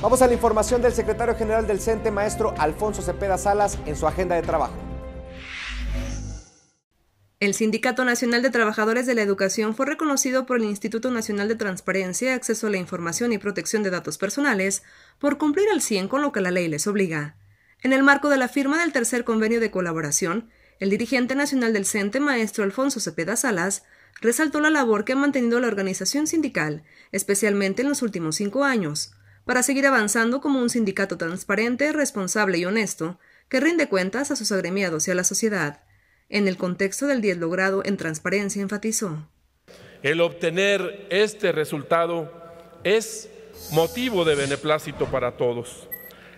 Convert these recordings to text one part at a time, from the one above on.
Vamos a la información del secretario general del CENTE, maestro Alfonso Cepeda Salas, en su agenda de trabajo. El Sindicato Nacional de Trabajadores de la Educación fue reconocido por el Instituto Nacional de Transparencia, Acceso a la Información y Protección de Datos Personales por cumplir al 100 con lo que la ley les obliga. En el marco de la firma del tercer convenio de colaboración, el dirigente nacional del CENTE, maestro Alfonso Cepeda Salas, resaltó la labor que ha mantenido la organización sindical, especialmente en los últimos cinco años, para seguir avanzando como un sindicato transparente, responsable y honesto, que rinde cuentas a sus agremiados y a la sociedad. En el contexto del 10 logrado en transparencia, enfatizó. El obtener este resultado es motivo de beneplácito para todos.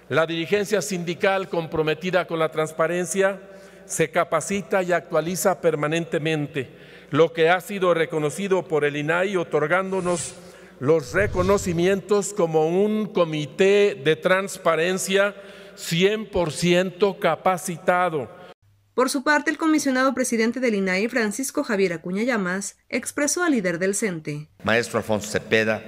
La dirigencia sindical comprometida con la transparencia se capacita y actualiza permanentemente, lo que ha sido reconocido por el INAI otorgándonos los reconocimientos como un comité de transparencia 100% capacitado. Por su parte, el comisionado presidente del INAI, Francisco Javier Acuña Llamas, expresó al líder del CENTE. Maestro Alfonso Cepeda,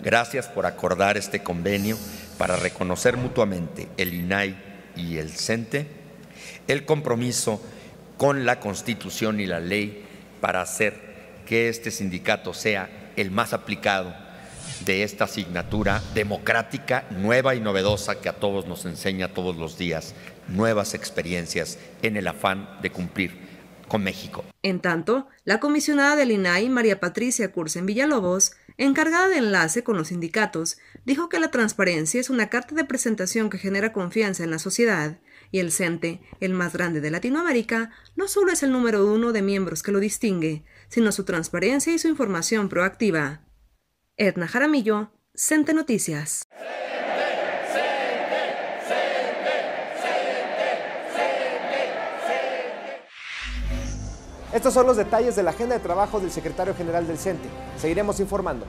gracias por acordar este convenio para reconocer mutuamente el INAI y el CENTE el compromiso con la Constitución y la ley para hacer que este sindicato sea el más aplicado de esta asignatura democrática, nueva y novedosa que a todos nos enseña todos los días nuevas experiencias en el afán de cumplir con México. En tanto, la comisionada del INAI, María Patricia Cursen Villalobos, encargada de enlace con los sindicatos, dijo que la transparencia es una carta de presentación que genera confianza en la sociedad, y el CENTE, e, el más grande de Latinoamérica, no solo es el número uno de miembros que lo distingue, sino su transparencia y su información proactiva. Edna Jaramillo, Cente Noticias. Estos son los detalles de la agenda de trabajo del secretario general del CENTE. Seguiremos informando.